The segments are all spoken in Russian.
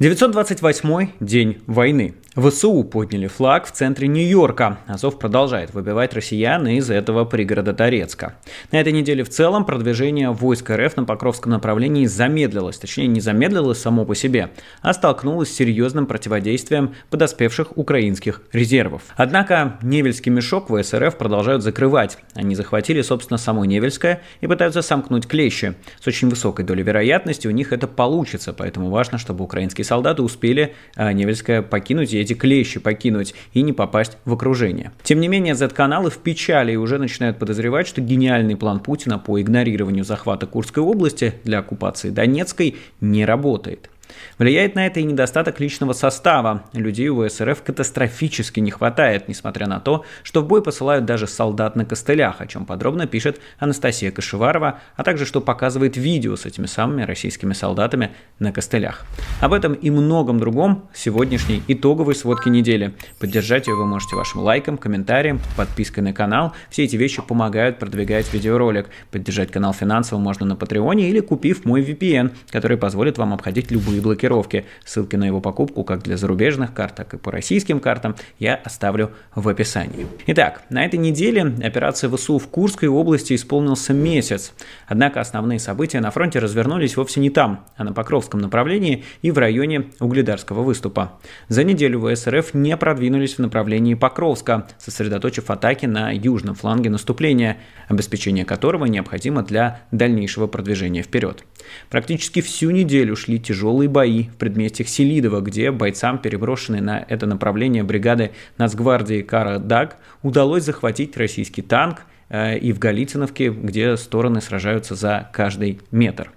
928 день войны. ВСУ подняли флаг в центре Нью-Йорка. Азов продолжает выбивать россиян из этого пригорода Торецка. На этой неделе в целом продвижение войск РФ на Покровском направлении замедлилось. Точнее, не замедлилось само по себе, а столкнулось с серьезным противодействием подоспевших украинских резервов. Однако Невельский мешок в СРФ продолжают закрывать. Они захватили, собственно, само Невельское и пытаются сомкнуть клещи. С очень высокой долей вероятности у них это получится, поэтому важно, чтобы украинские солдаты успели а, Невельское покинуть и эти клещи покинуть и не попасть в окружение. Тем не менее, Z-каналы в печали уже начинают подозревать, что гениальный план Путина по игнорированию захвата Курской области для оккупации Донецкой не работает. Влияет на это и недостаток личного состава. Людей у СРФ катастрофически не хватает, несмотря на то, что в бой посылают даже солдат на костылях, о чем подробно пишет Анастасия Кашеварова, а также что показывает видео с этими самыми российскими солдатами на костылях. Об этом и многом другом сегодняшней итоговой сводки недели. Поддержать ее вы можете вашим лайком, комментарием, подпиской на канал. Все эти вещи помогают продвигать видеоролик. Поддержать канал финансово можно на Патреоне или купив мой VPN, который позволит вам обходить любые блокировки. Ссылки на его покупку как для зарубежных карт, так и по российским картам я оставлю в описании. Итак, на этой неделе операция ВСУ в Курской области исполнился месяц. Однако основные события на фронте развернулись вовсе не там, а на Покровском направлении и в районе Угледарского выступа. За неделю ВСРФ не продвинулись в направлении Покровска, сосредоточив атаки на южном фланге наступления, обеспечение которого необходимо для дальнейшего продвижения вперед. Практически всю неделю шли тяжелые бои в предместьях Селидова, где бойцам, переброшенной на это направление бригады Нацгвардии Кара Даг, удалось захватить российский танк э, и в Голицыновке, где стороны сражаются за каждый метр.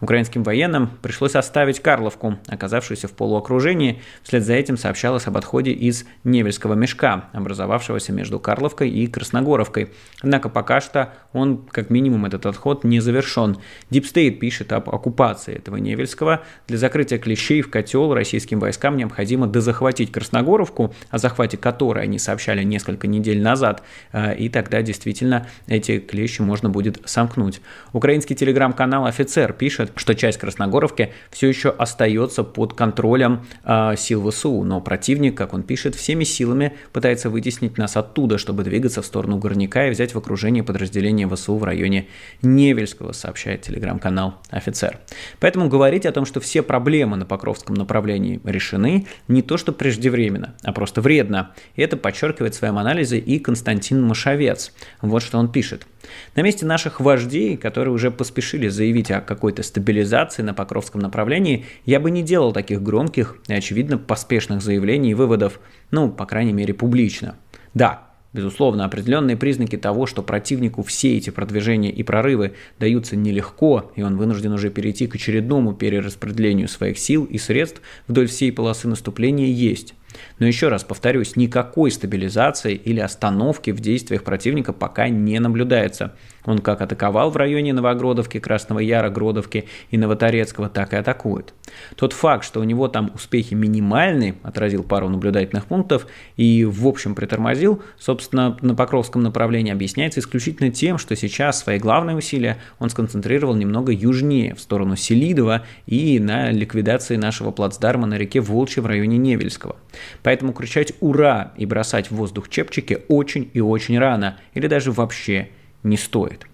Украинским военным пришлось оставить Карловку, оказавшуюся в полуокружении. Вслед за этим сообщалось об отходе из Невельского мешка, образовавшегося между Карловкой и Красногоровкой. Однако пока что он, как минимум, этот отход не завершен. Дипстейт пишет об оккупации этого Невельского. Для закрытия клещей в котел российским войскам необходимо дозахватить Красногоровку, о захвате которой они сообщали несколько недель назад, э, и тогда действительно эти клещи можно будет сомкнуть. Украинский телеграм-канал «Офицер» пишет, что часть Красногоровки все еще остается под контролем э, сил ВСУ, но противник, как он пишет, всеми силами пытается вытеснить нас оттуда, чтобы двигаться в сторону Горняка и взять в окружение подразделения ВСУ в районе Невельского, сообщает телеграм-канал «Офицер». Поэтому говорить о том, что все проблемы на Покровском направлении решены, не то что преждевременно, а просто вредно. И это подчеркивает в своем анализе и Константин Машавец. Вот что он пишет. На месте наших вождей, которые уже поспешили заявить о какой-то стабилизации на Покровском направлении, я бы не делал таких громких и, очевидно, поспешных заявлений и выводов, ну, по крайней мере, публично. Да, Безусловно, определенные признаки того, что противнику все эти продвижения и прорывы даются нелегко, и он вынужден уже перейти к очередному перераспределению своих сил и средств вдоль всей полосы наступления есть. Но еще раз повторюсь, никакой стабилизации или остановки в действиях противника пока не наблюдается. Он как атаковал в районе Новогродовки, Красного Яра, Гродовки и Новоторецкого, так и атакует. Тот факт, что у него там успехи минимальные, отразил пару наблюдательных пунктов и в общем притормозил, собственно, на Покровском направлении объясняется исключительно тем, что сейчас свои главные усилия он сконцентрировал немного южнее, в сторону Селидова и на ликвидации нашего плацдарма на реке Волчья в районе Невельского. Поэтому кричать «Ура!» и бросать в воздух чепчики очень и очень рано, или даже вообще не стоит.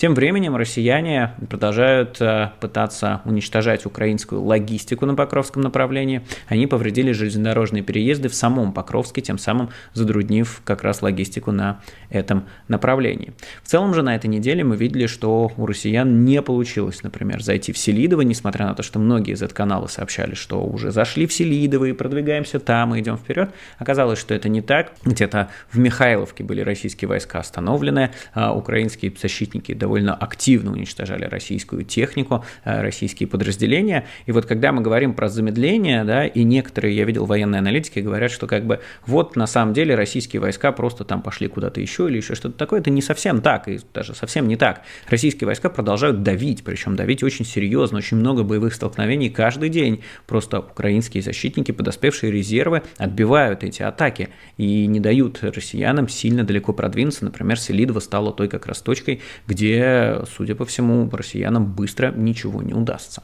Тем временем россияне продолжают э, пытаться уничтожать украинскую логистику на Покровском направлении. Они повредили железнодорожные переезды в самом Покровске, тем самым задруднив как раз логистику на этом направлении. В целом же на этой неделе мы видели, что у россиян не получилось, например, зайти в Селидово, несмотря на то, что многие из Z-каналы сообщали, что уже зашли в Селидово и продвигаемся там и идем вперед. Оказалось, что это не так. Где-то в Михайловке были российские войска остановлены, а украинские защитники довольно довольно активно уничтожали российскую технику, э, российские подразделения. И вот когда мы говорим про замедление, да, и некоторые, я видел военные аналитики, говорят, что как бы вот на самом деле российские войска просто там пошли куда-то еще или еще что-то такое, это не совсем так, и даже совсем не так. Российские войска продолжают давить, причем давить очень серьезно, очень много боевых столкновений каждый день. Просто украинские защитники, подоспевшие резервы отбивают эти атаки и не дают россиянам сильно далеко продвинуться. Например, Селидова стала той как раз точкой, где судя по всему, россиянам быстро ничего не удастся.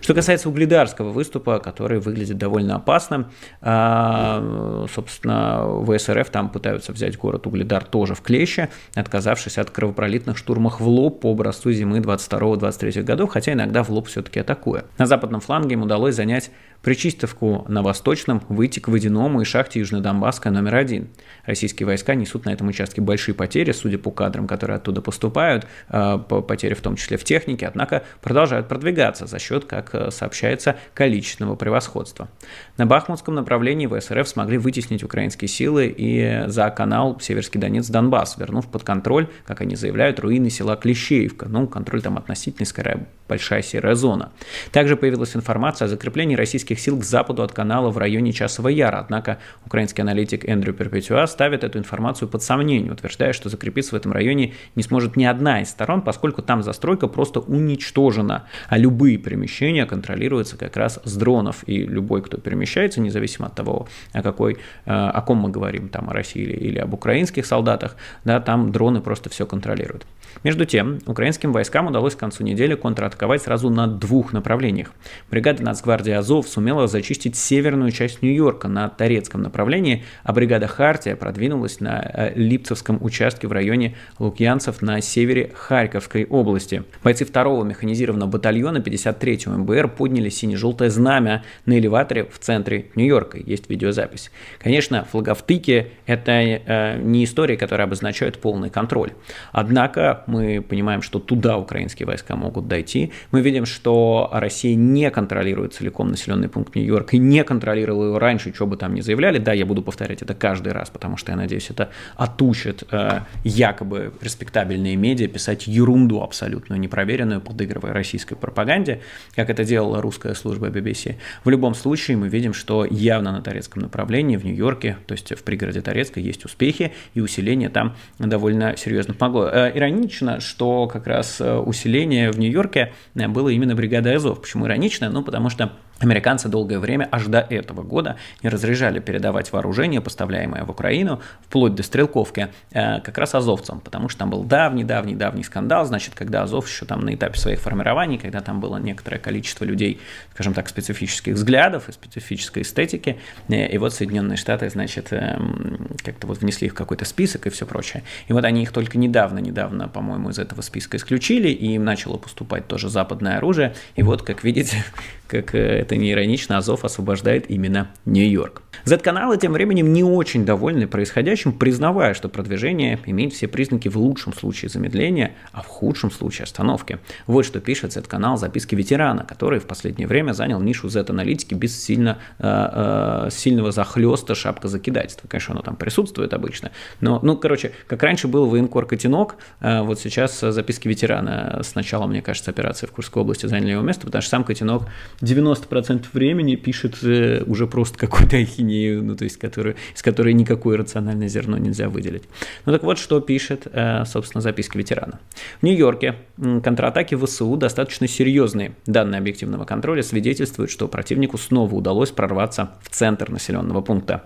Что касается угледарского выступа, который выглядит довольно опасным, а, собственно, ВСРФ там пытаются взять город Угледар тоже в клеще, отказавшись от кровопролитных штурмов в лоб по образцу зимы 22-23 годов, хотя иногда в лоб все-таки атакуя. На западном фланге им удалось занять Причистовку на Восточном вытек к Водяному и шахте Южнодонбасская номер один. Российские войска несут на этом участке большие потери, судя по кадрам, которые оттуда поступают, э, потери в том числе в технике, однако продолжают продвигаться за счет, как э, сообщается, количественного превосходства. На Бахмутском направлении в ВСРФ смогли вытеснить украинские силы и за канал Северский Донец-Донбасс, вернув под контроль, как они заявляют, руины села Клещеевка. Ну, контроль там относительно, скорее, большая серая зона. Также появилась информация о закреплении российских украинских сил к западу от канала в районе Часового Яра. Однако украинский аналитик Эндрю Перпетюа ставит эту информацию под сомнение, утверждая, что закрепиться в этом районе не сможет ни одна из сторон, поскольку там застройка просто уничтожена, а любые перемещения контролируются как раз с дронов. И любой, кто перемещается, независимо от того, о, какой, э, о ком мы говорим, там, о России или, или об украинских солдатах, да, там дроны просто все контролируют. Между тем, украинским войскам удалось к концу недели контратаковать сразу на двух направлениях. Бригада нацгвардии «Азов» сумела зачистить северную часть Нью-Йорка на Торецком направлении, а бригада «Хартия» продвинулась на э, Липцевском участке в районе Лукьянцев на севере Харьковской области. Бойцы второго механизированного батальона 53-го МБР подняли сине-желтое знамя на элеваторе в центре Нью-Йорка. Есть видеозапись. Конечно, флаговтыки – это э, не истории, которые обозначают полный контроль. Однако мы понимаем, что туда украинские войска могут дойти. Мы видим, что Россия не контролирует целиком населенный пункт Нью-Йорк и не контролировала его раньше, что бы там ни заявляли. Да, я буду повторять это каждый раз, потому что, я надеюсь, это отучит э, якобы респектабельные медиа писать ерунду абсолютную, непроверенную, подыгрывая российской пропаганде, как это делала русская служба BBC. В любом случае, мы видим, что явно на Торецком направлении в Нью-Йорке, то есть в пригороде Торецка, есть успехи, и усиление там довольно серьезно помогло. Э, иронично иронично, что как раз э, усиление в Нью-Йорке э, было именно бригадой Азов. Почему иронично? Ну, потому что Американцы долгое время, аж до этого года, не разрешали передавать вооружение, поставляемое в Украину, вплоть до стрелковки, э, как раз азовцам, потому что там был давний-давний-давний скандал, значит, когда Азов еще там на этапе своих формирований, когда там было некоторое количество людей, скажем так, специфических взглядов и специфической эстетики, и вот Соединенные Штаты, значит, эм, как-то вот внесли их в какой-то список и все прочее. И вот они их только недавно-недавно, по-моему, из этого списка исключили, и им начало поступать тоже западное оружие. И вот, как видите, как э, это не иронично, Азов освобождает именно Нью-Йорк. Z-каналы тем временем не очень довольны происходящим, признавая, что продвижение имеет все признаки в лучшем случае замедления, а в худшем случае остановки. Вот что пишет Z-канал записки ветерана, который в последнее время занял нишу Z-аналитики без сильно, э, э, сильного захлеста шапка закидательства. Конечно, оно там присутствует присутствует обычно. Но, ну, короче, как раньше был военкор-котенок, а вот сейчас э, записки ветерана с начала, мне кажется, операции в Курской области заняли его место, потому что сам котенок 90% времени пишет э, уже просто какую-то ахинею, ну, то есть, которую, из которой никакое рациональное зерно нельзя выделить. Ну, так вот, что пишет, э, собственно, записки ветерана. В Нью-Йорке контратаки ВСУ достаточно серьезные. Данные объективного контроля свидетельствуют, что противнику снова удалось прорваться в центр населенного пункта.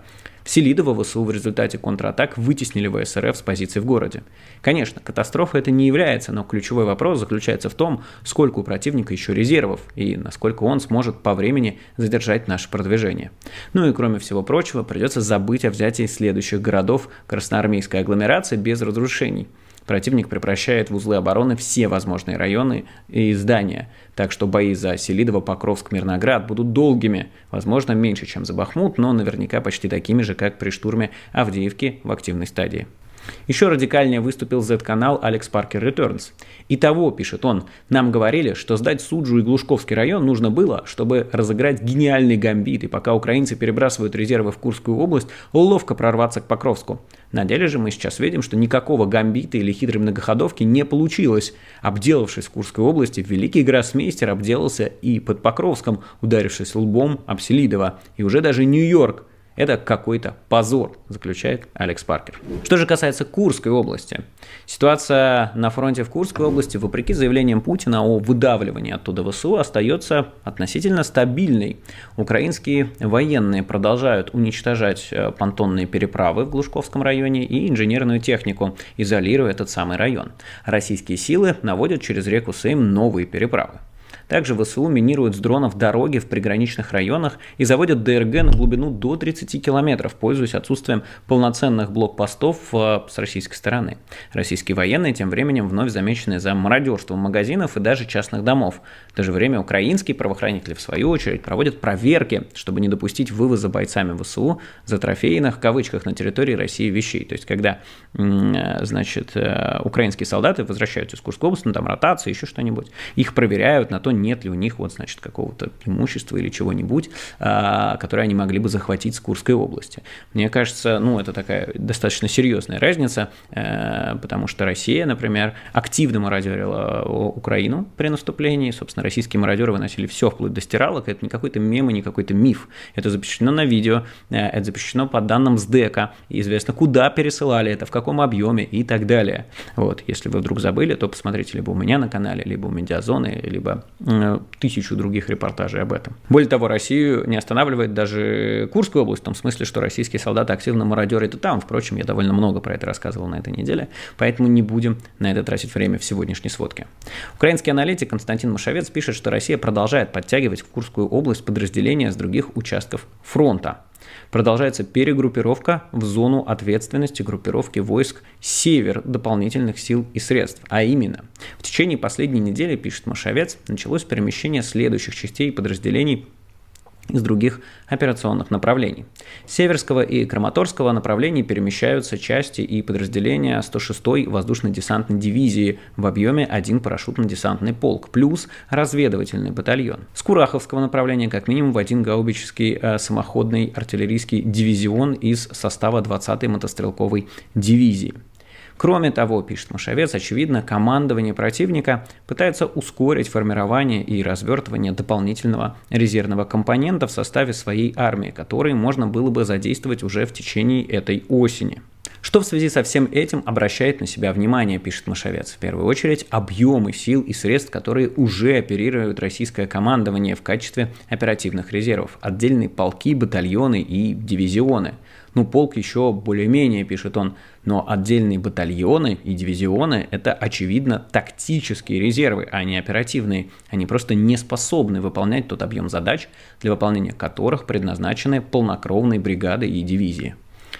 Селидова ВСУ в результате контратак вытеснили ВСРФ с позиций в городе. Конечно, катастрофа это не является, но ключевой вопрос заключается в том, сколько у противника еще резервов и насколько он сможет по времени задержать наше продвижение. Ну и кроме всего прочего, придется забыть о взятии следующих городов красноармейской агломерации без разрушений – Противник превращает в узлы обороны все возможные районы и здания, так что бои за Селидово, Покровск, Мирноград будут долгими, возможно, меньше, чем за Бахмут, но наверняка почти такими же, как при штурме Авдеевки в активной стадии. Еще радикальнее выступил Z-канал Алекс Паркер Returns. того, пишет он, нам говорили, что сдать Суджу и Глушковский район нужно было, чтобы разыграть гениальный гамбит, и пока украинцы перебрасывают резервы в Курскую область, ловко прорваться к Покровску. На деле же мы сейчас видим, что никакого гамбита или хитрой многоходовки не получилось. Обделавшись в Курской области, великий гроссмейстер обделался и под Покровском, ударившись лбом об Селидова. И уже даже Нью-Йорк это какой-то позор, заключает Алекс Паркер. Что же касается Курской области. Ситуация на фронте в Курской области, вопреки заявлениям Путина о выдавливании оттуда ВСУ, остается относительно стабильной. Украинские военные продолжают уничтожать э, понтонные переправы в Глушковском районе и инженерную технику, изолируя этот самый район. Российские силы наводят через реку Сейм новые переправы. Также ВСУ минируют с дронов дороги в приграничных районах и заводят ДРГ на глубину до 30 километров, пользуясь отсутствием полноценных блокпостов э, с российской стороны. Российские военные тем временем вновь замечены за мародерством магазинов и даже частных домов. В то же время украинские правоохранители, в свою очередь, проводят проверки, чтобы не допустить вывоза бойцами ВСУ за трофейных, в кавычках, на территории России вещей. То есть, когда, э, значит, э, украинские солдаты возвращаются из Курской области, ну, там ротация, еще что-нибудь, их проверяют на то, нет ли у них вот, значит, какого-то имущества или чего-нибудь, а, которое они могли бы захватить с Курской области. Мне кажется, ну, это такая достаточно серьезная разница, э, потому что Россия, например, активно мародерила э, Украину при наступлении, собственно, российские мародеры выносили все вплоть до стиралок, это не какой-то мем и не какой-то миф, это запрещено на видео, э, это запрещено по данным СДЭКа, известно, куда пересылали это, в каком объеме и так далее. Вот, если вы вдруг забыли, то посмотрите либо у меня на канале, либо у Медиазоны, либо тысячу других репортажей об этом. Более того, Россию не останавливает даже Курская область, в том смысле, что российские солдаты активно мародерят и там. Впрочем, я довольно много про это рассказывал на этой неделе, поэтому не будем на это тратить время в сегодняшней сводке. Украинский аналитик Константин Машавец пишет, что Россия продолжает подтягивать в Курскую область подразделения с других участков фронта. Продолжается перегруппировка в зону ответственности группировки войск «Север» дополнительных сил и средств. А именно, в течение последней недели, пишет Машавец, началось перемещение следующих частей и подразделений из других операционных направлений. С Северского и Краматорского направлений перемещаются части и подразделения 106-й воздушно-десантной дивизии в объеме 1 парашютно-десантный полк, плюс разведывательный батальон. С Кураховского направления как минимум в один гаубический э, самоходный артиллерийский дивизион из состава 20-й мотострелковой дивизии. Кроме того, пишет Машавец, очевидно, командование противника пытается ускорить формирование и развертывание дополнительного резервного компонента в составе своей армии, который можно было бы задействовать уже в течение этой осени. Что в связи со всем этим обращает на себя внимание, пишет Машавец, в первую очередь объемы сил и средств, которые уже оперируют российское командование в качестве оперативных резервов, отдельные полки, батальоны и дивизионы – ну, полк еще более-менее, пишет он, но отдельные батальоны и дивизионы – это, очевидно, тактические резервы, а не оперативные. Они просто не способны выполнять тот объем задач, для выполнения которых предназначены полнокровные бригады и дивизии.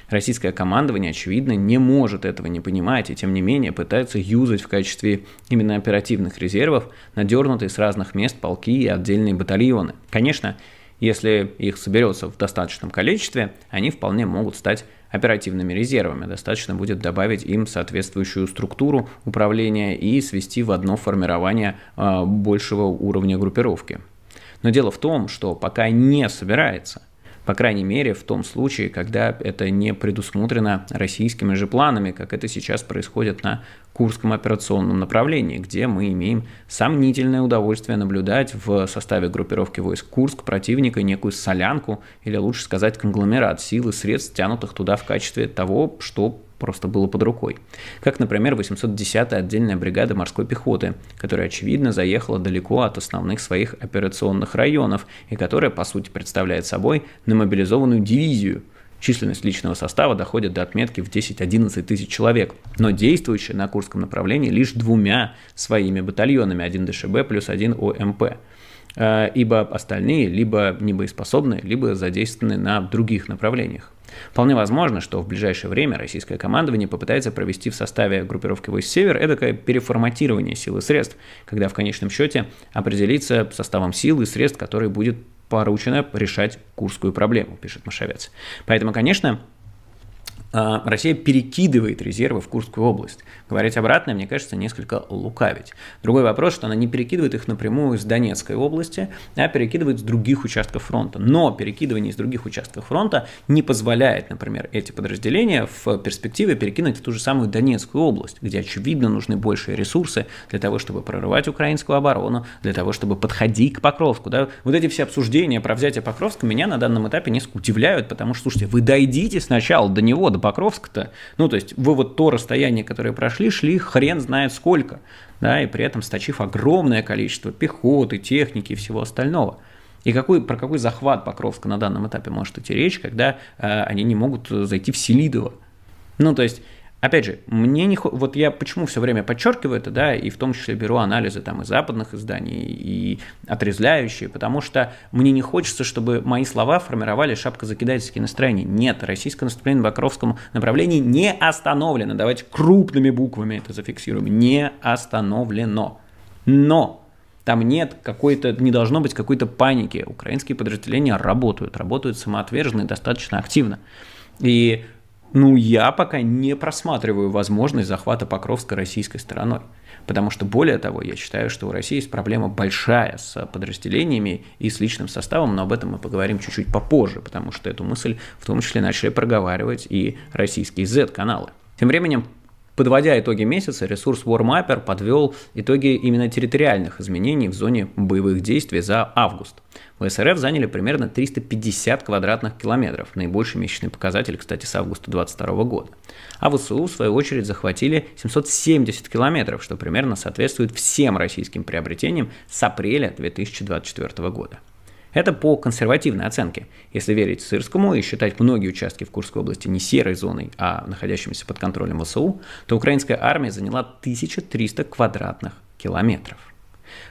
Российское командование, очевидно, не может этого не понимать и, тем не менее, пытается юзать в качестве именно оперативных резервов надернутые с разных мест полки и отдельные батальоны. Конечно, если их соберется в достаточном количестве, они вполне могут стать оперативными резервами. Достаточно будет добавить им соответствующую структуру управления и свести в одно формирование а, большего уровня группировки. Но дело в том, что пока не собирается по крайней мере в том случае, когда это не предусмотрено российскими же планами, как это сейчас происходит на Курском операционном направлении, где мы имеем сомнительное удовольствие наблюдать в составе группировки войск Курск противника некую солянку, или лучше сказать конгломерат сил и средств, тянутых туда в качестве того, что просто было под рукой. Как, например, 810-я отдельная бригада морской пехоты, которая, очевидно, заехала далеко от основных своих операционных районов и которая, по сути, представляет собой намобилизованную дивизию. Численность личного состава доходит до отметки в 10-11 тысяч человек, но действующие на Курском направлении лишь двумя своими батальонами, 1 ДШБ плюс 1 ОМП э, ибо остальные либо небоеспособны, либо задействованы на других направлениях. Вполне возможно, что в ближайшее время российское командование попытается провести в составе группировки войск «Север» эдакое переформатирование сил и средств, когда в конечном счете определится составом сил и средств, который будет поручено решать курскую проблему, пишет Машавец. Поэтому, конечно, а, Россия перекидывает резервы в Курскую область. Говорить обратно, мне кажется, несколько лукавить. Другой вопрос, что она не перекидывает их напрямую из Донецкой области, а перекидывает с других участков фронта. Но перекидывание из других участков фронта не позволяет, например, эти подразделения в перспективе перекинуть в ту же самую Донецкую область, где, очевидно, нужны большие ресурсы для того, чтобы прорывать украинскую оборону, для того, чтобы подходить к Покровску. Да? Вот эти все обсуждения про взятие Покровска меня на данном этапе несколько удивляют, потому что, слушайте, вы дойдите сначала до него, до до Покровска-то, ну, то есть вы вот то расстояние, которое прошли, шли хрен знает сколько, да, и при этом сточив огромное количество пехоты, техники и всего остального. И какой, про какой захват Покровска на данном этапе может идти речь, когда э, они не могут зайти в Селидово? Ну, то есть Опять же, мне не вот я почему все время подчеркиваю это, да, и в том числе беру анализы там и западных изданий, и отрезляющие, потому что мне не хочется, чтобы мои слова формировали шапка шапкозакидательские настроения. Нет, российское наступление в Бакровском направлении не остановлено. Давайте крупными буквами это зафиксируем. Не остановлено. Но там нет какой-то, не должно быть какой-то паники. Украинские подразделения работают, работают самоотверженно и достаточно активно. И ну, я пока не просматриваю возможность захвата Покровска российской стороной. Потому что, более того, я считаю, что у России есть проблема большая с подразделениями и с личным составом, но об этом мы поговорим чуть-чуть попозже, потому что эту мысль в том числе начали проговаривать и российские Z-каналы. Тем временем Подводя итоги месяца, ресурс WarMapper подвел итоги именно территориальных изменений в зоне боевых действий за август. В СРФ заняли примерно 350 квадратных километров, наибольший месячный показатель, кстати, с августа 2022 года. А ВСУ, в свою очередь, захватили 770 километров, что примерно соответствует всем российским приобретениям с апреля 2024 года. Это по консервативной оценке. Если верить Сырскому и считать многие участки в Курской области не серой зоной, а находящимися под контролем ВСУ, то украинская армия заняла 1300 квадратных километров.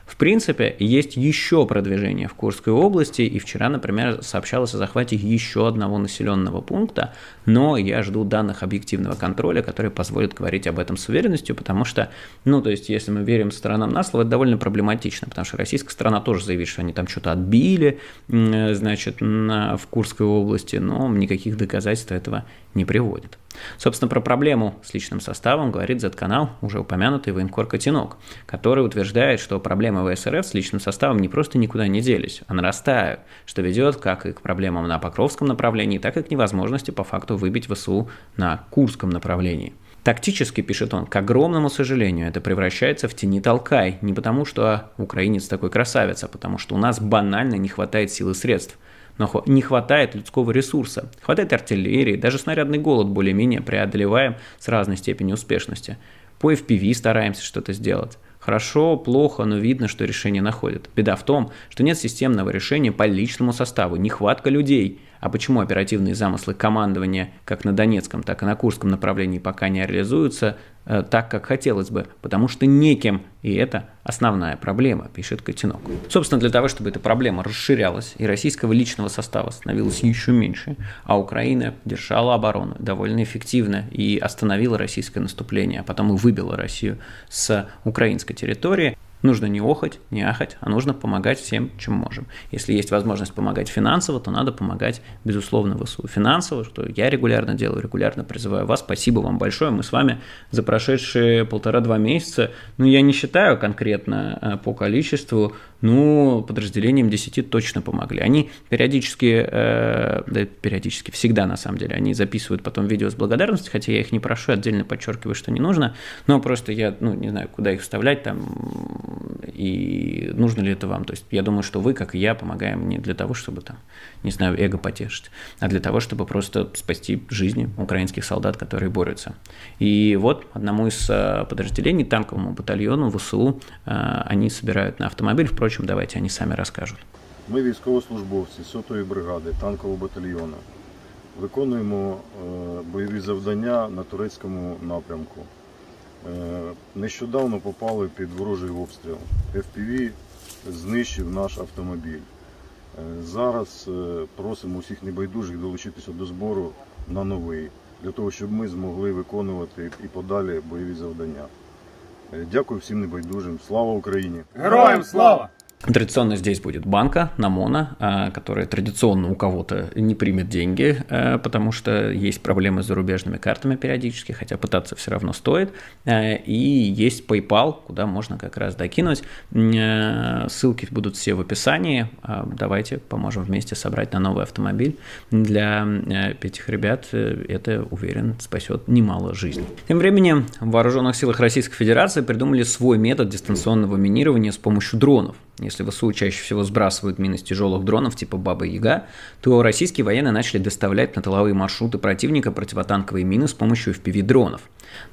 В принципе, есть еще продвижение в Курской области, и вчера, например, сообщалось о захвате еще одного населенного пункта, но я жду данных объективного контроля, которые позволят говорить об этом с уверенностью, потому что, ну, то есть, если мы верим сторонам на слово, это довольно проблематично, потому что российская сторона тоже заявит, что они там что-то отбили, э, значит, на, в Курской области, но никаких доказательств этого не приводит. Собственно, про проблему с личным составом говорит Z-канал, уже упомянутый военкор Котенок, который утверждает, что проблема проблемы в с личным составом не просто никуда не делись, а нарастают, что ведет как и к проблемам на Покровском направлении, так и к невозможности по факту выбить ВСУ на Курском направлении. Тактически, пишет он, к огромному сожалению, это превращается в тени толкай, не потому что украинец такой красавец, а потому что у нас банально не хватает силы и средств но не хватает людского ресурса. Хватает артиллерии, даже снарядный голод более-менее преодолеваем с разной степенью успешности. По FPV стараемся что-то сделать. Хорошо, плохо, но видно, что решение находят. Беда в том, что нет системного решения по личному составу, нехватка людей – а почему оперативные замыслы командования как на Донецком, так и на Курском направлении пока не реализуются э, так, как хотелось бы? Потому что неким, и это основная проблема, пишет Котенок. Собственно, для того, чтобы эта проблема расширялась, и российского личного состава становилось еще меньше, а Украина держала оборону довольно эффективно и остановила российское наступление, а потом и выбила Россию с украинской территории. Нужно не охать, не ахать, а нужно помогать всем, чем можем. Если есть возможность помогать финансово, то надо помогать, безусловно, ВСУ. Финансово, что я регулярно делаю, регулярно призываю вас. Спасибо вам большое. Мы с вами за прошедшие полтора-два месяца, ну, я не считаю конкретно э, по количеству, ну, подразделениям 10 точно помогли. Они периодически, э, да, периодически, всегда на самом деле, они записывают потом видео с благодарностью, хотя я их не прошу, отдельно подчеркиваю, что не нужно, но просто я, ну, не знаю, куда их вставлять, там, и нужно ли это вам. То есть я думаю, что вы, как и я, помогаем не для того, чтобы там, не знаю, эго потешить, а для того, чтобы просто спасти жизни украинских солдат, которые борются. И вот одному из а, подразделений, танковому батальйону ВСУ, а, они собирают на автомобиль. Впрочем, давайте они сами расскажут. Мы військовослужбовці 100-ї бригади танкового батальйону. Виконуємо бойові завдання на турецькому напрямку. Е, нещодавно попали під ворожий обстріл. FPV знищив наш автомобіль. Е, зараз е, просимо усіх небайдужих долучитися до збору на новий, для того, щоб ми змогли виконувати і подалі бойові завдання. Дякую всім небайдужим. Слава Україні! Героям слава! Традиционно здесь будет банка, Намона, э, которая традиционно у кого-то не примет деньги, э, потому что есть проблемы с зарубежными картами периодически, хотя пытаться все равно стоит. Э, и есть PayPal, куда можно как раз докинуть. Ссылки будут все в описании. Давайте поможем вместе собрать на новый автомобиль. Для этих ребят это, уверен, спасет немало жизней. Тем временем в Вооруженных силах Российской Федерации придумали свой метод дистанционного минирования с помощью дронов. Если ВСУ чаще всего сбрасывают мины с тяжелых дронов типа Баба Яга, то российские военные начали доставлять на тыловые маршруты противника противотанковые мины с помощью FPV-дронов.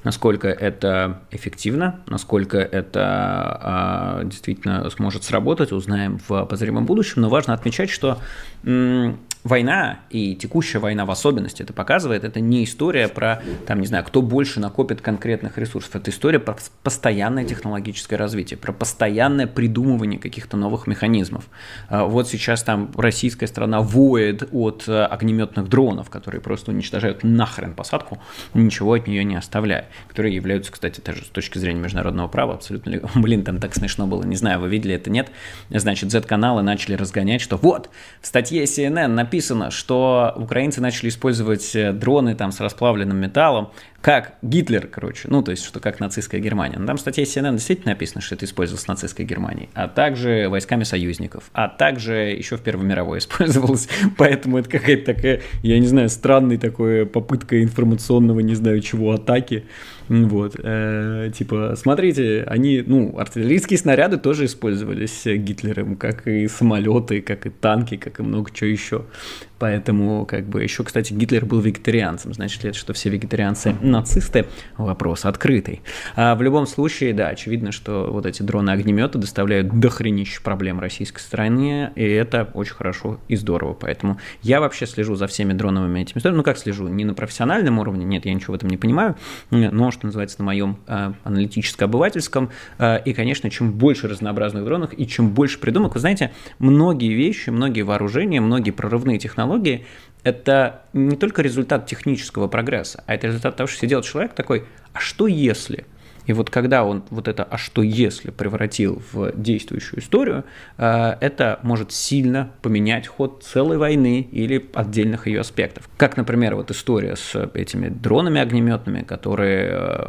Насколько это эффективно, насколько это а, действительно сможет сработать, узнаем в обозримом будущем. Но важно отмечать, что м- война, и текущая война в особенности это показывает, это не история про, там, не знаю, кто больше накопит конкретных ресурсов. Это история про постоянное технологическое развитие, про постоянное придумывание каких-то новых механизмов. А вот сейчас там российская страна воет от э, огнеметных дронов, которые просто уничтожают нахрен посадку, ничего от нее не оставляя, которые являются, кстати, даже с точки зрения международного права абсолютно... Блин, там так смешно было, не знаю, вы видели это, нет? Значит, Z-каналы начали разгонять, что вот, в статье CNN написано, написано, что украинцы начали использовать э, дроны там с расплавленным металлом, как Гитлер, короче, ну, то есть, что как нацистская Германия. Но ну, там в статье CNN действительно написано, что это использовалось нацистской Германией, а также войсками союзников, а также еще в Первой мировой использовалось, поэтому это какая-то такая, я не знаю, странная такая попытка информационного, не знаю чего, атаки. Вот, э, типа, смотрите, они, ну, артиллерийские снаряды тоже использовались э, Гитлером, как и самолеты, как и танки, как и много чего еще. Поэтому, как бы, еще, кстати, Гитлер был вегетарианцем. Значит ли это, что все вегетарианцы нацисты? Вопрос открытый. А в любом случае, да, очевидно, что вот эти дроны-огнеметы доставляют дохренища проблем российской стране, и это очень хорошо и здорово. Поэтому я вообще слежу за всеми дроновыми этими историями. Ну, как слежу? Не на профессиональном уровне, нет, я ничего в этом не понимаю, но, что называется, на моем э, а, аналитическо-обывательском. Э, и, конечно, чем больше разнообразных дронов и чем больше придумок, вы знаете, многие вещи, многие вооружения, многие прорывные технологии технологии – это не только результат технического прогресса, а это результат того, что сидел человек такой, а что если – и вот когда он вот это «а что если» превратил в действующую историю, э, это может сильно поменять ход целой войны или отдельных ее аспектов. Как, например, вот история с этими дронами огнеметными, которые э,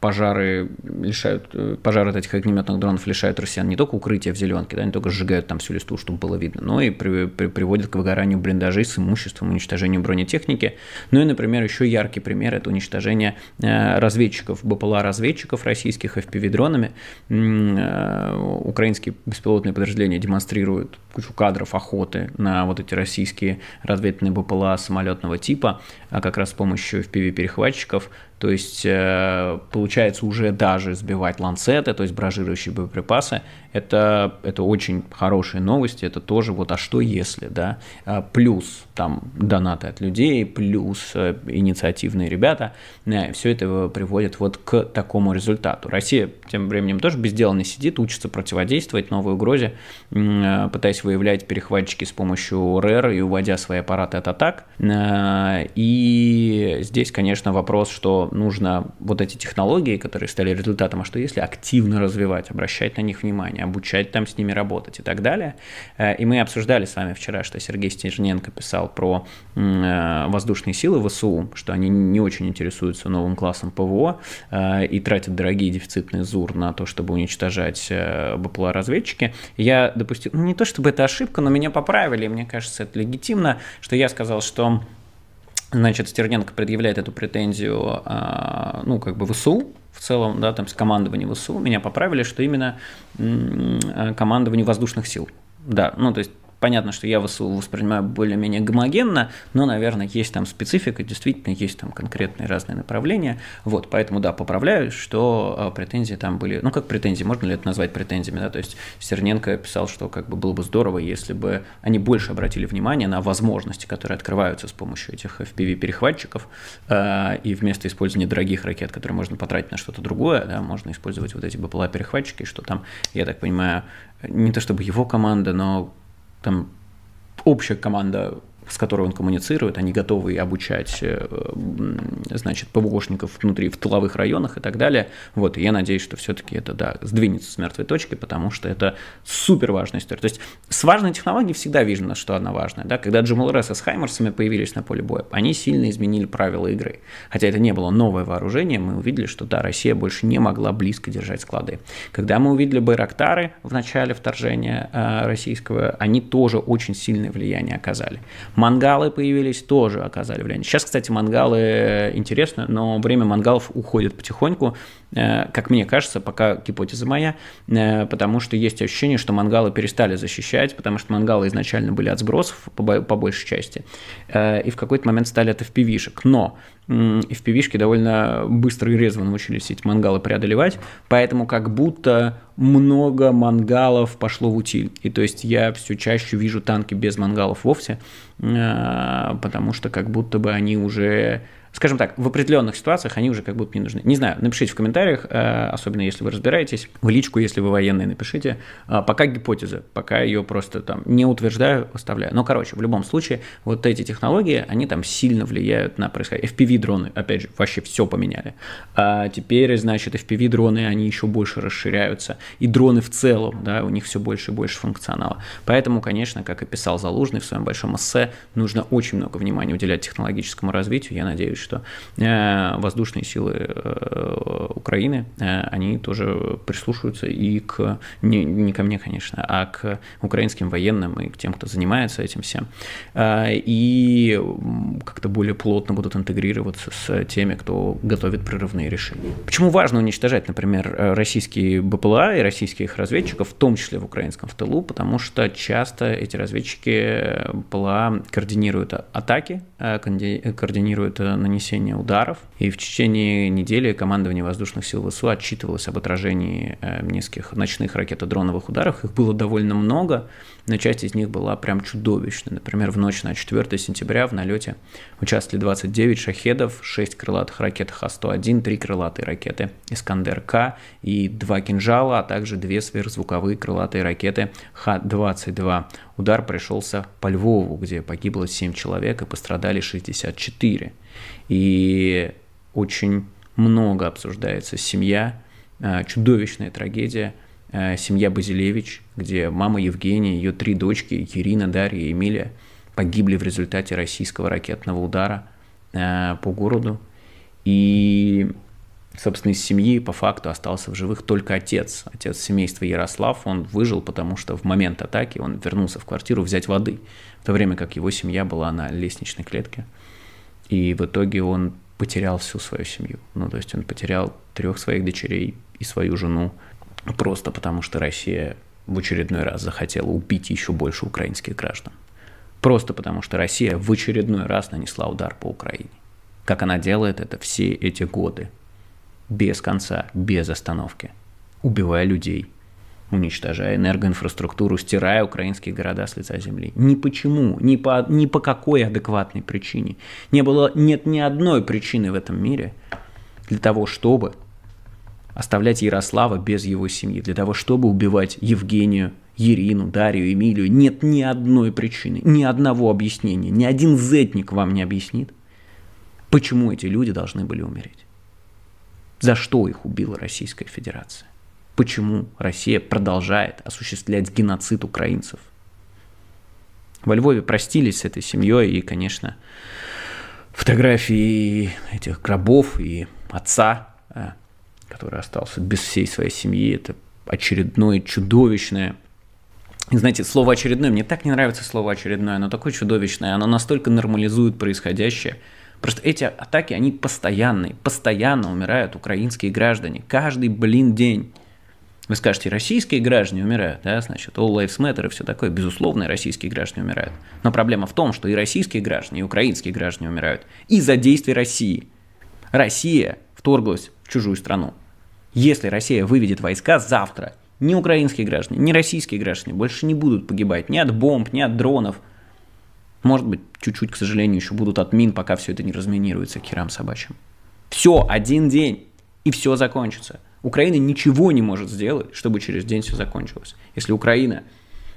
пожары лишают, э, пожары от этих огнеметных дронов лишают россиян не только укрытия в зеленке, да, не только сжигают там всю листу, чтобы было видно, но и при, при, приводят к выгоранию блиндажей с имуществом, уничтожению бронетехники. Ну и, например, еще яркий пример – это уничтожение разведчиков, БПЛА-разведчиков, запусков российских FPV-дронами. Э, украинские беспилотные подразделения демонстрируют кучу кадров охоты на вот эти российские разведные БПЛА самолетного типа, а как раз с помощью FPV-перехватчиков. То есть э, получается уже даже сбивать ланцеты, то есть бражирующие боеприпасы. Это, это очень хорошие новости, это тоже вот а что если, да? А плюс там донаты от людей, плюс э, инициативные ребята. Э, Все это приводит вот к такому результату. Россия тем временем тоже без дела не сидит, учится противодействовать новой угрозе, пытаясь выявлять перехватчики с помощью РР и уводя свои аппараты от атак. Э, и здесь, конечно, вопрос, что нужно вот эти технологии, которые стали результатом, а что если активно развивать, обращать на них внимание, обучать там с ними работать и так далее. Э, и мы обсуждали с вами вчера, что Сергей Стежненко писал про э, воздушные силы ВСУ, что они не очень интересуются новым классом ПВО и тратят дорогие дефицитные ЗУР на то, чтобы уничтожать БПЛА-разведчики. Я допустил, ну не то чтобы какая-то ошибка, но меня поправили, и мне кажется, это легитимно, что я сказал, что Значит, Стерненко предъявляет эту претензию, а, ну, как бы ВСУ, в целом, да, там, с командованием ВСУ, меня поправили, что именно а, командование воздушных сил. Да, ну, то есть понятно, что я ВСУ воспринимаю более-менее гомогенно, но, наверное, есть там специфика, действительно есть там конкретные разные направления, вот, поэтому, да, поправляю, что а, претензии там были, ну, как претензии, можно ли это назвать претензиями, да, то есть Серненко писал, что как бы было бы здорово, если бы они больше обратили внимание на возможности, которые открываются с помощью этих FPV-перехватчиков, э, а, и вместо использования дорогих ракет, которые можно потратить на что-то другое, да, можно использовать вот эти БПЛА-перехватчики, что там, я так понимаю, не то чтобы его команда, но там общая команда с которой он коммуницирует, они готовы обучать, э, значит, ПВОшников внутри, в тыловых районах и так далее. Вот, и я надеюсь, что все-таки это, да, сдвинется с мертвой точки, потому что это супер важная история. То есть с важной технологией всегда видно, что она важная, да, когда Джимал Ресса с Хаймерсами появились на поле боя, они сильно изменили правила игры. Хотя это не было новое вооружение, мы увидели, что, да, Россия больше не могла близко держать склады. Когда мы увидели Байрактары в начале вторжения э, российского, они тоже очень сильное влияние оказали. Мангалы появились, тоже оказали влияние. Сейчас, кстати, мангалы э, интересно, но время мангалов уходит потихоньку, э, как мне кажется, пока гипотеза моя, э, потому что есть ощущение, что мангалы перестали защищать, потому что мангалы изначально были от сбросов по, большей части, и в какой-то момент стали это FPV-шек. Но FPV-шки довольно быстро и резво научились эти мангалы преодолевать, поэтому как будто много мангалов пошло в утиль. И то есть я все чаще вижу танки без мангалов вовсе, а, потому что как будто бы они уже скажем так, в определенных ситуациях они уже как будто не нужны. Не знаю, напишите в комментариях, э, особенно если вы разбираетесь, в личку, если вы военные, напишите. Э, пока гипотеза, пока ее просто там не утверждаю, оставляю. Но, короче, в любом случае, вот эти технологии, они там сильно влияют на происходящее. FPV-дроны, опять же, вообще все поменяли. А теперь, значит, FPV-дроны, они еще больше расширяются. И дроны в целом, да, у них все больше и больше функционала. Поэтому, конечно, как и писал Залужный в своем большом эссе, нужно очень много внимания уделять технологическому развитию. Я надеюсь, что э, воздушные силы э, Украины, э, они тоже прислушиваются и к, не, не ко мне, конечно, а к украинским военным и к тем, кто занимается этим всем, и как-то более плотно будут интегрироваться с теми, кто готовит прорывные решения. Почему важно уничтожать, например, российские БПЛА и российских разведчиков, в том числе в украинском в тылу, потому что часто эти разведчики БПЛА координируют а-, атаки, координируют нанесение нанесения ударов. И в течение недели командование воздушных сил ВСУ отчитывалось об отражении э, нескольких ночных ракетодроновых ударов. Их было довольно много, но часть из них была прям чудовищной. Например, в ночь на 4 сентября в налете участвовали 29 шахедов, 6 крылатых ракет Х-101, 3 крылатые ракеты Искандер-К и 2 кинжала, а также 2 сверхзвуковые крылатые ракеты Х-22. Удар пришелся по Львову, где погибло 7 человек и пострадали 64. И очень много обсуждается семья, э, чудовищная трагедия, э, семья Базилевич, где мама Евгения, ее три дочки, Ирина, Дарья и Эмилия, погибли в результате российского ракетного удара э, по городу. И, собственно, из семьи по факту остался в живых только отец. Отец семейства Ярослав, он выжил, потому что в момент атаки он вернулся в квартиру взять воды, в то время как его семья была на лестничной клетке. И в итоге он потерял всю свою семью. Ну, то есть он потерял трех своих дочерей и свою жену просто потому, что Россия в очередной раз захотела убить еще больше украинских граждан. Просто потому, что Россия в очередной раз нанесла удар по Украине. Как она делает это все эти годы. Без конца, без остановки. Убивая людей, уничтожая энергоинфраструктуру, стирая украинские города с лица земли. Ни почему, ни по, ни по какой адекватной причине. Не было, нет ни одной причины в этом мире для того, чтобы оставлять Ярослава без его семьи, для того, чтобы убивать Евгению, Ирину, Дарью, Эмилию. Нет ни одной причины, ни одного объяснения, ни один зетник вам не объяснит, почему эти люди должны были умереть. За что их убила Российская Федерация? почему Россия продолжает осуществлять геноцид украинцев. Во Львове простились с этой семьей, и, конечно, фотографии этих гробов и отца, э, который остался без всей своей семьи, это очередное чудовищное и знаете, слово очередное, мне так не нравится слово очередное, оно такое чудовищное, оно настолько нормализует происходящее. Просто эти атаки, они постоянные, постоянно умирают украинские граждане, каждый, блин, день. Вы скажете, российские граждане умирают, да, значит, all lives matter и все такое. Безусловно, российские граждане умирают. Но проблема в том, что и российские граждане, и украинские граждане умирают из-за действий России. Россия вторглась в чужую страну. Если Россия выведет войска завтра, ни украинские граждане, ни российские граждане больше не будут погибать ни от бомб, ни от дронов. Может быть, чуть-чуть, к сожалению, еще будут от мин, пока все это не разминируется к херам собачьим. Все, один день, и все закончится. Украина ничего не может сделать, чтобы через день все закончилось. Если Украина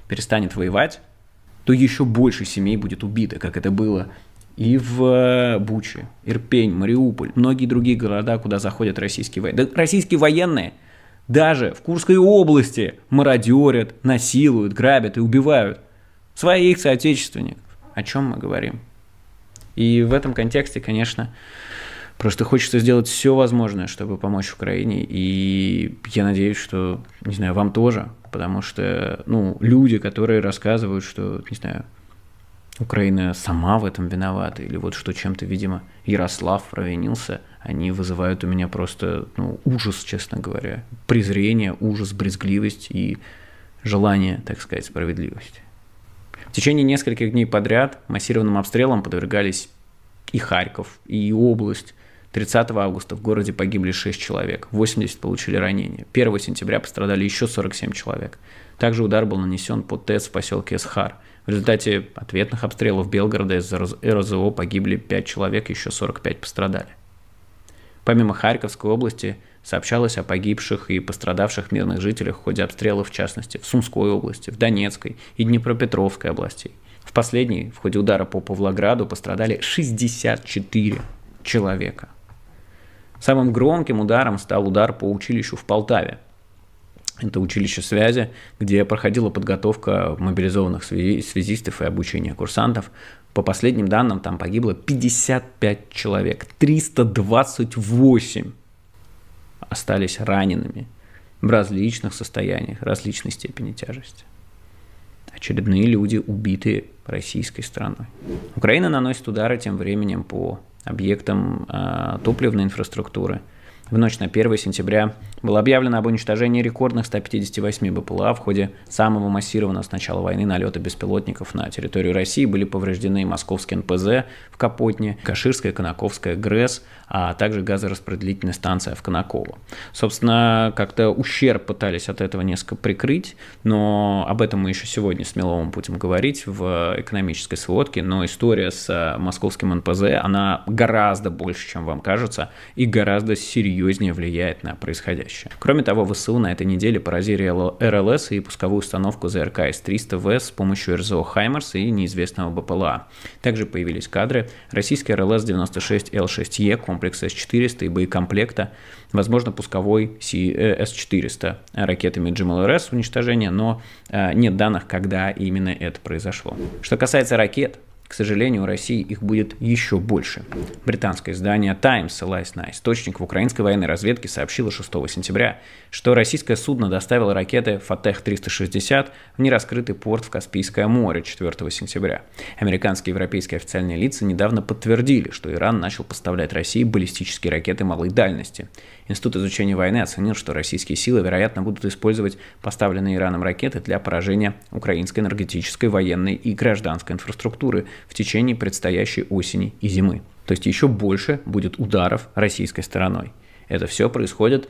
перестанет воевать, то еще больше семей будет убито, как это было и в э, Буче, Ирпень, Мариуполь, многие другие города, куда заходят российские военные. Да, российские военные даже в Курской области мародерят, насилуют, грабят и убивают своих соотечественников. О чем мы говорим? И в этом контексте, конечно, Просто хочется сделать все возможное, чтобы помочь Украине, и я надеюсь, что, не знаю, вам тоже, потому что, ну, люди, которые рассказывают, что, не знаю, Украина сама в этом виновата, или вот что чем-то, видимо, Ярослав провинился, они вызывают у меня просто ну, ужас, честно говоря, презрение, ужас, брезгливость и желание, так сказать, справедливости. В течение нескольких дней подряд массированным обстрелом подвергались и Харьков, и область, 30 августа в городе погибли 6 человек, 80 получили ранения. 1 сентября пострадали еще 47 человек. Также удар был нанесен по ТЭЦ в поселке Схар. В результате ответных обстрелов Белгорода из РЗО погибли 5 человек, еще 45 пострадали. Помимо Харьковской области сообщалось о погибших и пострадавших мирных жителях в ходе обстрелов, в частности, в Сумской области, в Донецкой и Днепропетровской областей. В последней, в ходе удара по Павлограду, пострадали 64 человека – Самым громким ударом стал удар по училищу в Полтаве. Это училище связи, где проходила подготовка мобилизованных связистов и обучение курсантов. По последним данным, там погибло 55 человек, 328 остались ранеными в различных состояниях, различной степени тяжести. Очередные люди убиты российской страной. Украина наносит удары тем временем по объектом а, топливной инфраструктуры – в ночь на 1 сентября было объявлено об уничтожении рекордных 158 БПЛА в ходе самого массированного с начала войны налета беспилотников на территорию России были повреждены московский НПЗ в Капотне, Каширская, Конаковская, ГРЭС, а также газораспределительная станция в Конаково. Собственно, как-то ущерб пытались от этого несколько прикрыть, но об этом мы еще сегодня с Меловым будем говорить в экономической сводке, но история с московским НПЗ, она гораздо больше, чем вам кажется, и гораздо серьезнее серьезнее влияет на происходящее. Кроме того, ВСУ на этой неделе поразили РЛС и пусковую установку ЗРК С-300В с помощью РЗО «Хаймерс» и неизвестного БПЛА. Также появились кадры российский РЛС-96Л6Е, комплекс С-400 и боекомплекта, возможно, пусковой С-400 э, ракетами GMLRS уничтожения, но э, нет данных, когда именно это произошло. Что касается ракет, к сожалению, у России их будет еще больше. Британское издание Times, ссылаясь на источник в украинской военной разведке, сообщило 6 сентября, что российское судно доставило ракеты «Фатех-360» в нераскрытый порт в Каспийское море 4 сентября. Американские и европейские официальные лица недавно подтвердили, что Иран начал поставлять России баллистические ракеты малой дальности. Институт изучения войны оценил, что российские силы, вероятно, будут использовать поставленные Ираном ракеты для поражения украинской энергетической, военной и гражданской инфраструктуры в течение предстоящей осени и зимы. То есть еще больше будет ударов российской стороной. Это все происходит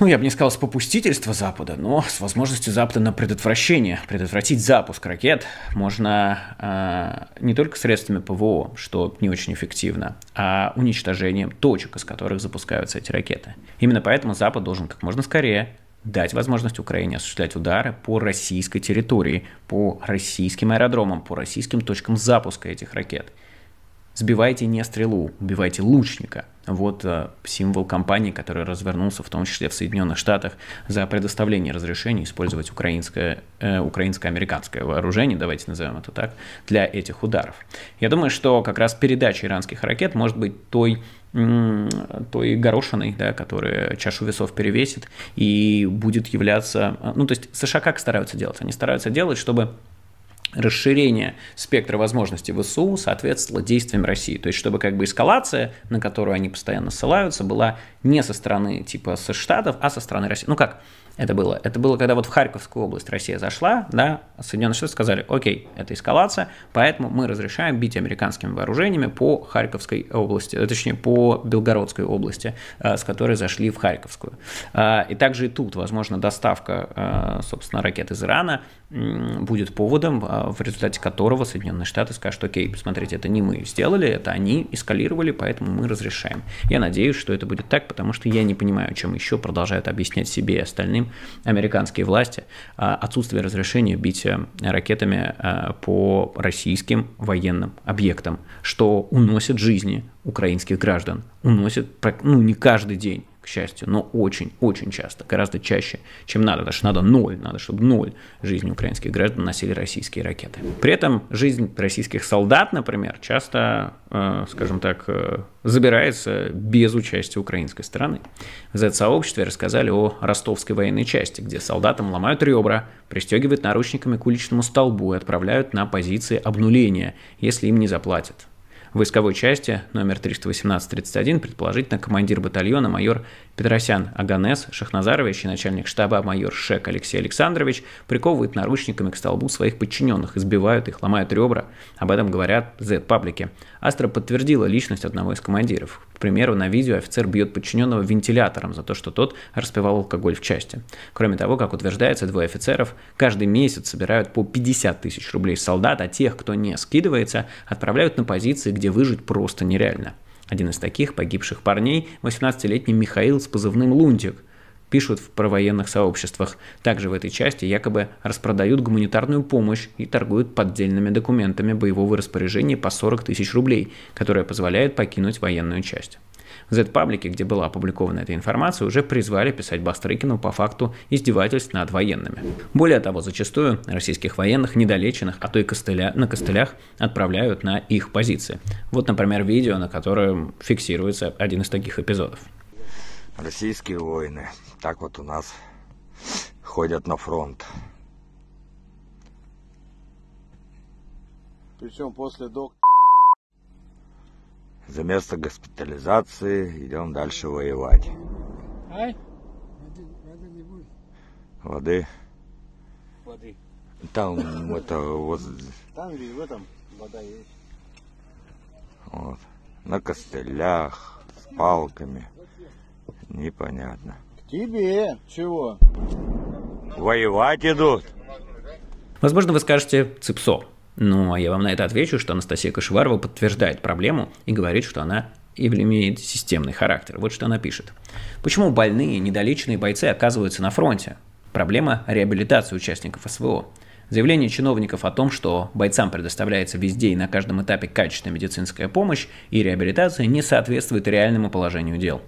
ну, я бы не сказал, с попустительства Запада, но с возможностью Запада на предотвращение, предотвратить запуск ракет можно э, не только средствами ПВО, что не очень эффективно, а уничтожением точек, из которых запускаются эти ракеты. Именно поэтому Запад должен как можно скорее дать возможность Украине осуществлять удары по российской территории, по российским аэродромам, по российским точкам запуска этих ракет – Сбивайте не стрелу, убивайте лучника. Вот э, символ компании, который развернулся в том числе в Соединенных Штатах за предоставление разрешения использовать украинское, э, украинско-американское вооружение, давайте назовем это так, для этих ударов. Я думаю, что как раз передача иранских ракет может быть той той горошиной, да, которая чашу весов перевесит и будет являться... Э, ну, то есть США как стараются делать? Они стараются делать, чтобы расширение спектра возможностей ВСУ соответствовало действиям России. То есть, чтобы как бы эскалация, на которую они постоянно ссылаются, была не со стороны типа со Штатов, а со стороны России. Ну как, это было? Это было, когда вот в Харьковскую область Россия зашла, да, Соединенные Штаты сказали, окей, это эскалация, поэтому мы разрешаем бить американскими вооружениями по Харьковской области, э, точнее, по Белгородской области, э, с которой зашли в Харьковскую. А, и также и тут, возможно, доставка, э, собственно, ракет из Ирана будет поводом, а, в результате которого Соединенные Штаты скажут, окей, посмотрите, это не мы сделали, это они эскалировали, поэтому мы разрешаем. Я надеюсь, что это будет так, потому что я не понимаю, чем еще продолжают объяснять себе и остальным, Иерусалим, американские власти, а, отсутствие разрешения бить э, ракетами э, по российским военным объектам, что уносит жизни украинских граждан, уносит ну, не каждый день, к счастью, но очень-очень часто, гораздо чаще, чем надо, потому что надо ноль, надо, чтобы ноль жизни украинских граждан носили российские ракеты. При этом жизнь российских солдат, например, часто, э, скажем так, э, забирается без участия украинской стороны. В Z-сообществе рассказали о ростовской военной части, где солдатам ломают ребра, пристегивают наручниками к уличному столбу и отправляют на позиции обнуления, если им не заплатят войсковой части номер 318-31, предположительно, командир батальона майор Петросян Аганес Шахназарович и начальник штаба майор Шек Алексей Александрович приковывают наручниками к столбу своих подчиненных, избивают их, ломают ребра. Об этом говорят Z-паблики. Астра подтвердила личность одного из командиров примеру, на видео офицер бьет подчиненного вентилятором за то, что тот распивал алкоголь в части. Кроме того, как утверждается, двое офицеров каждый месяц собирают по 50 тысяч рублей солдат, а тех, кто не скидывается, отправляют на позиции, где выжить просто нереально. Один из таких погибших парней – 18-летний Михаил с позывным «Лунтик», пишут в провоенных сообществах. Также в этой части якобы распродают гуманитарную помощь и торгуют поддельными документами боевого распоряжения по 40 тысяч рублей, которая позволяет покинуть военную часть. В Z-паблике, где была опубликована эта информация, уже призвали писать Бастрыкину по факту издевательств над военными. Более того, зачастую российских военных, недолеченных, а то и костыля, на костылях отправляют на их позиции. Вот, например, видео, на котором фиксируется один из таких эпизодов. Российские воины так вот у нас ходят на фронт. Причем после док... За место госпитализации идем дальше воевать. Ай? Воды, воды не будет. Воды. Воды. Там это вот. Там в этом вода есть. Вот. На костылях, с палками. Непонятно. Тебе чего? Воевать идут. Возможно, вы скажете «Цепсо». Но ну, а я вам на это отвечу, что Анастасия Кашеварова подтверждает проблему и говорит, что она имеет системный характер. Вот что она пишет. Почему больные, недолеченные бойцы оказываются на фронте? Проблема реабилитации участников СВО. Заявление чиновников о том, что бойцам предоставляется везде и на каждом этапе качественная медицинская помощь и реабилитация, не соответствует реальному положению дел.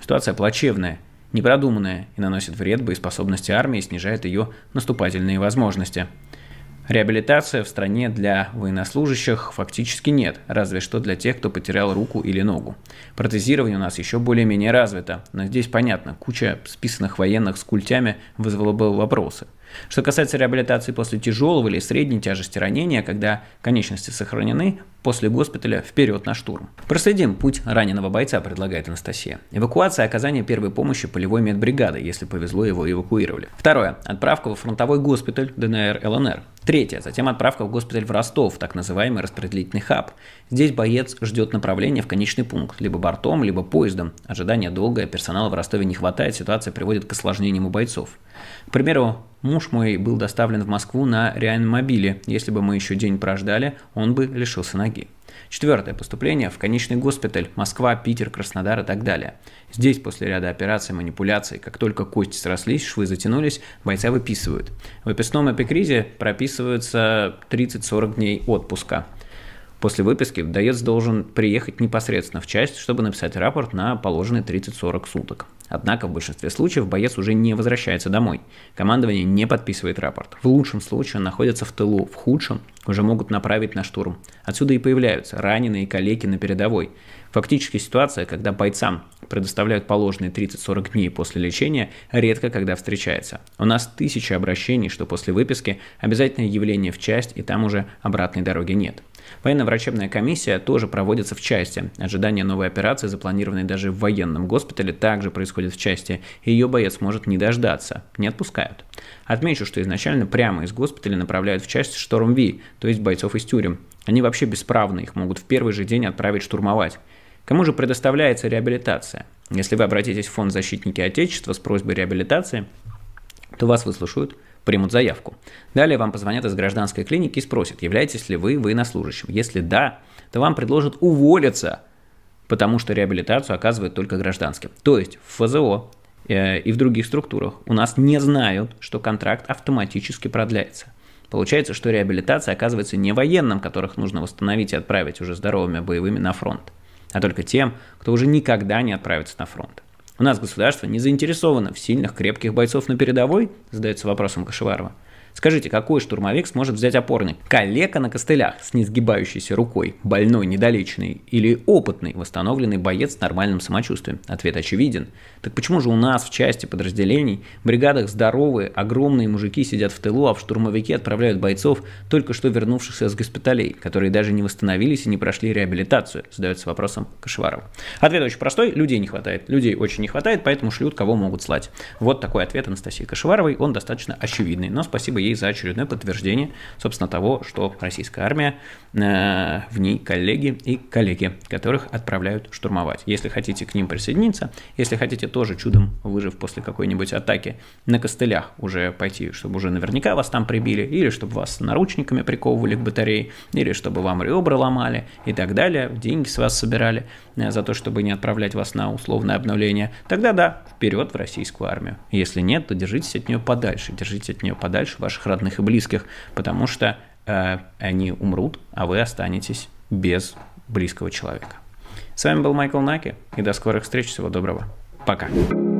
Ситуация плачевная, непродуманная и наносит вред боеспособности армии и снижает ее наступательные возможности. Реабилитация в стране для военнослужащих фактически нет, разве что для тех, кто потерял руку или ногу. Протезирование у нас еще более-менее развито, но здесь понятно, куча списанных военных с культями вызвала бы вопросы. Что касается реабилитации после тяжелого или средней тяжести ранения, когда конечности сохранены, после госпиталя вперед на штурм. Проследим путь раненого бойца, предлагает Анастасия. Эвакуация и оказание первой помощи полевой медбригады, если повезло, его эвакуировали. Второе. Отправка во фронтовой госпиталь ДНР-ЛНР. Третье. Затем отправка в госпиталь в Ростов, так называемый распределительный хаб. Здесь боец ждет направления в конечный пункт, либо бортом, либо поездом. Ожидание долгое, персонала в Ростове не хватает, ситуация приводит к осложнениям у бойцов. К примеру, муж мой был доставлен в Москву на реанимобиле. Если бы мы еще день прождали, он бы лишился ноги. Четвертое. Поступление в конечный госпиталь. Москва, Питер, Краснодар и так далее. Здесь после ряда операций, манипуляций, как только кости срослись, швы затянулись, бойца выписывают. В описном эпикризе прописываются 30-40 дней отпуска. После выписки вдовец должен приехать непосредственно в часть, чтобы написать рапорт на положенные 30-40 суток. Однако в большинстве случаев боец уже не возвращается домой. Командование не подписывает рапорт. В лучшем случае он находится в тылу, в худшем уже могут направить на штурм. Отсюда и появляются раненые и на передовой. Фактически ситуация, когда бойцам предоставляют положенные 30-40 дней после лечения, редко когда встречается. У нас тысячи обращений, что после выписки обязательное явление в часть и там уже обратной дороги нет. Военно-врачебная комиссия тоже проводится в части. Ожидание новой операции, запланированной даже в военном госпитале, также происходит в части, и ее боец может не дождаться. Не отпускают. Отмечу, что изначально прямо из госпиталя направляют в часть шторм Ви, то есть бойцов из тюрем. Они вообще бесправны, их могут в первый же день отправить штурмовать. Кому же предоставляется реабилитация? Если вы обратитесь в фонд защитники Отечества с просьбой реабилитации, то вас выслушают, примут заявку. Далее вам позвонят из гражданской клиники и спросят, являетесь ли вы военнослужащим. Если да, то вам предложат уволиться, потому что реабилитацию оказывают только гражданским. То есть в ФЗО э, и в других структурах у нас не знают, что контракт автоматически продляется. Получается, что реабилитация оказывается не военным, которых нужно восстановить и отправить уже здоровыми боевыми на фронт, а только тем, кто уже никогда не отправится на фронт. У нас государство не заинтересовано в сильных, крепких бойцов на передовой, задается вопросом Кашеварова. Скажите, какой штурмовик сможет взять опорный? Калека на костылях с несгибающейся рукой, больной, недолеченный или опытный, восстановленный боец с нормальным самочувствием? Ответ очевиден. Так почему же у нас в части подразделений, в бригадах здоровые, огромные мужики сидят в тылу, а в штурмовики отправляют бойцов, только что вернувшихся с госпиталей, которые даже не восстановились и не прошли реабилитацию, задается вопросом Кашеваров. Ответ очень простой, людей не хватает. Людей очень не хватает, поэтому шлют, кого могут слать. Вот такой ответ Анастасии Кашеваровой, он достаточно очевидный, но спасибо ей за очередное подтверждение, собственно, того, что российская армия, э, в ней коллеги и коллеги, которых отправляют штурмовать. Если хотите к ним присоединиться, если хотите тоже чудом выжив после какой-нибудь атаки, на костылях уже пойти, чтобы уже наверняка вас там прибили, или чтобы вас наручниками приковывали к батарее, или чтобы вам ребра ломали и так далее, деньги с вас собирали э, за то, чтобы не отправлять вас на условное обновление, тогда да, вперед в российскую армию. Если нет, то держитесь от нее подальше, держитесь от нее подальше ваших родных и близких, потому что э, они умрут, а вы останетесь без близкого человека. С вами был Майкл Наки, и до скорых встреч. Всего доброго. Пока.